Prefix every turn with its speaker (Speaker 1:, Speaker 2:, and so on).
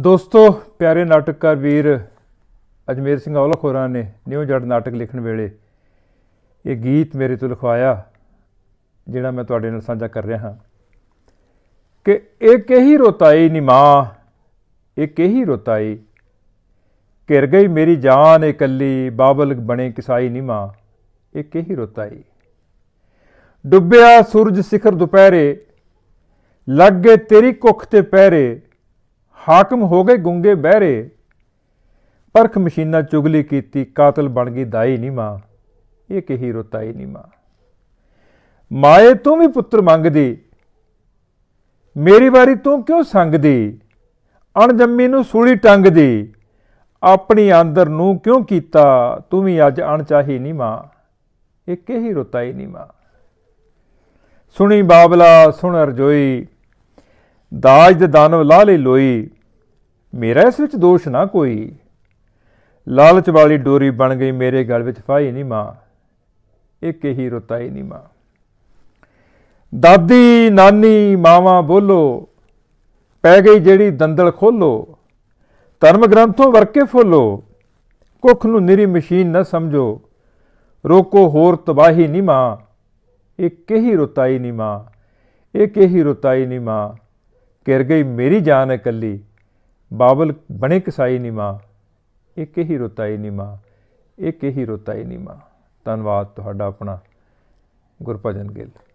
Speaker 1: ਦੋਸਤੋ ਪਿਆਰੇ ਨਾਟਕਕਾਰ ਵੀਰ ਅਜਮੇਰ ਸਿੰਘ ਔਲਖੋਰਾ ਨੇ ਨਿਊ ਜੜ ਨਾਟਕ ਲਿਖਣ ਵੇਲੇ ਇਹ ਗੀਤ ਮੇਰੇ ਤੋਂ ਲਿਖਵਾਇਆ ਜਿਹੜਾ ਮੈਂ ਤੁਹਾਡੇ ਨਾਲ ਸਾਂਝਾ ਕਰ ਰਿਹਾ ਹਾਂ ਕਿ ਇੱਕ ਹੀ ਰੋਤਾਈ ਮਾਂ ਇੱਕ ਹੀ ਰੋਤਾਈ ਘਿਰ ਗਈ ਮੇਰੀ ਜਾਨ ਇਕੱਲੀ ਬਾਬਲ ਬਣੇ ਕਿਸਾਈ ਨੀ ਮਾਂ ਇੱਕ ਹੀ ਰੋਤਾਈ ਡੁੱਬਿਆ ਸੂਰਜ ਸਿਖਰ ਦੁਪਹਿਰੇ ਲੱਗ ਗਏ ਤੇਰੀ ਕੁੱਖ ਤੇ ਪਹਿਰੇ ਹਾਕਮ ਹੋ ਗਏ ਗੁੰਗੇ ਬਹਿਰੇ ਪਰਖ ਮਸ਼ੀਨਾ ਚੁਗਲੀ ਕੀਤੀ ਕਾਤਲ ਬਣ ਗਈ ਦਾਈ ਨੀ ਮਾਂ ਇਹ ਕਹੀ ਰੁਤਾਈ ਨੀ ਮਾਂ ਮਾਏ ਤੂੰ ਵੀ ਪੁੱਤਰ ਮੰਗਦੀ ਮੇਰੀ ਵਾਰੀ ਤੂੰ ਕਿਉਂ ਸੰਗਦੀ ਅਣਜੰਮੀ ਨੂੰ ਸੂਲੀ ਟੰਗਦੀ ਆਪਣੀ ਅੰਦਰ ਨੂੰ ਕਿਉਂ ਕੀਤਾ ਤੂੰ ਵੀ ਅੱਜ ਅਣਚਾਹੀ ਨੀ ਮਾਂ ਇਹ ਕਹੀ ਰੁਤਾਈ ਨੀ ਮਾਂ ਸੁਣੀ ਬਾਬਲਾ ਸੁਣ ਅਰਜੋਈ ਦਾਜ ਦੇ ਦਾਨਵ ਲਾ ਲਈ ਲੋਈ ਮੇਰਾ ਇਸ ਵਿੱਚ ਦੋਸ਼ ਨਾ ਕੋਈ ਲਾਲਚ ਵਾਲੀ ਡੋਰੀ ਬਣ ਗਈ ਮੇਰੇ ਗਲ ਵਿੱਚ ਫਾਈ ਨਹੀਂ ਮਾਂ ਇੱਕ ਹੀ ਰੁਤਾਈ ਨਹੀਂ ਮਾਂ ਦਾਦੀ ਨਾਨੀ ਮਾਵਾ ਬੋਲੋ ਪੈ ਗਈ ਜਿਹੜੀ ਦੰਦਲ ਖੋਲੋ ਧਰਮ ਗ੍ਰੰਥੋਂ ਵਰਕੇ ਫੋਲੋ ਕੁੱਖ ਨੂੰ ਨਿਰੀ ਮਸ਼ੀਨ ਨਾ ਸਮਝੋ ਰੋਕੋ ਹੋਰ ਤਬਾਹੀ ਨਹੀਂ ਮਾਂ ਇੱਕ ਹੀ ਰੁਤਾਈ ਨਹੀਂ ਮਾਂ ਇੱਕ ਹੀ ਰੁਤਾਈ ਨਹੀਂ ਮਾਂ ਕਿਰ ਗਈ ਮੇਰੀ ਜਾਨ ਇਕੱਲੀ ਬਾਬਲ ਬਣੇ ਕਸਾਈ ਮਾਂ ਇੱਕ ਹੀ ਰੋਤਾਈ ਮਾਂ ਇੱਕ ਹੀ ਰੋਤਾਈ ਮਾਂ ਧੰਨਵਾਦ ਤੁਹਾਡਾ ਆਪਣਾ ਗੁਰਪਜਨ ਗਿੱਲ